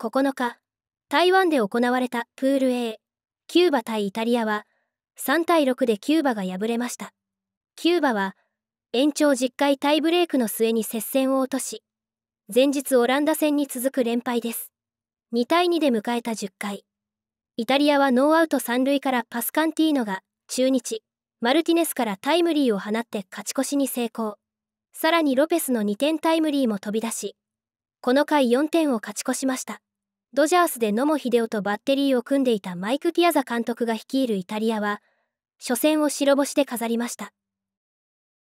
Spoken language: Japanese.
9日、台湾で行われたプール A、キューバ対イタリアは、3対6でキューバが敗れました。キューバは、延長10回タイブレークの末に接戦を落とし、前日オランダ戦に続く連敗です。2対2で迎えた10回。イタリアはノーアウト3塁からパスカンティーノが中日、マルティネスからタイムリーを放って勝ち越しに成功。さらにロペスの2点タイムリーも飛び出し、この回4点を勝ち越しました。ドジャースで野茂英雄とバッテリーを組んでいたマイク・ピアザ監督が率いるイタリアは初戦を白星で飾りました